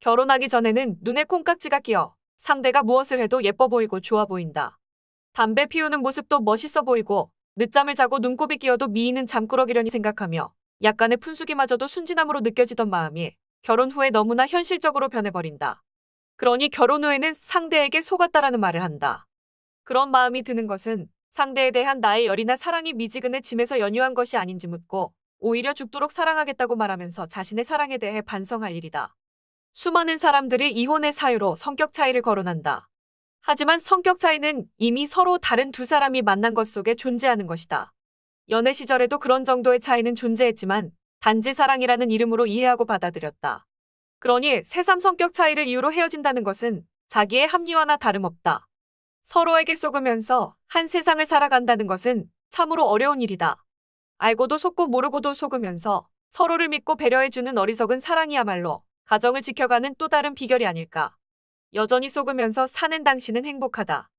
결혼하기 전에는 눈에 콩깍지가 끼어 상대가 무엇을 해도 예뻐 보이고 좋아 보인다. 담배 피우는 모습도 멋있어 보이고 늦잠을 자고 눈곱이 끼어도 미인은 잠꾸러기려니 생각하며 약간의 푼수기마저도 순진함으로 느껴지던 마음이 결혼 후에 너무나 현실적으로 변해버린다. 그러니 결혼 후에는 상대에게 속았다라는 말을 한다. 그런 마음이 드는 것은 상대에 대한 나의 열이나 사랑이 미지근의 짐에서 연유한 것이 아닌지 묻고 오히려 죽도록 사랑하겠다고 말하면서 자신의 사랑에 대해 반성할 일이다. 수많은 사람들이 이혼의 사유로 성격 차이를 거론한다. 하지만 성격 차이는 이미 서로 다른 두 사람이 만난 것 속에 존재하는 것이다. 연애 시절에도 그런 정도의 차이는 존재했지만 단지 사랑이라는 이름으로 이해하고 받아들였다. 그러니 새삼 성격 차이를 이유로 헤어진다는 것은 자기의 합리화나 다름없다. 서로에게 속으면서 한 세상을 살아간다는 것은 참으로 어려운 일이다. 알고도 속고 모르고도 속으면서 서로를 믿고 배려해주는 어리석은 사랑이야말로 가정을 지켜가는 또 다른 비결이 아닐까. 여전히 속으면서 사는 당신은 행복하다.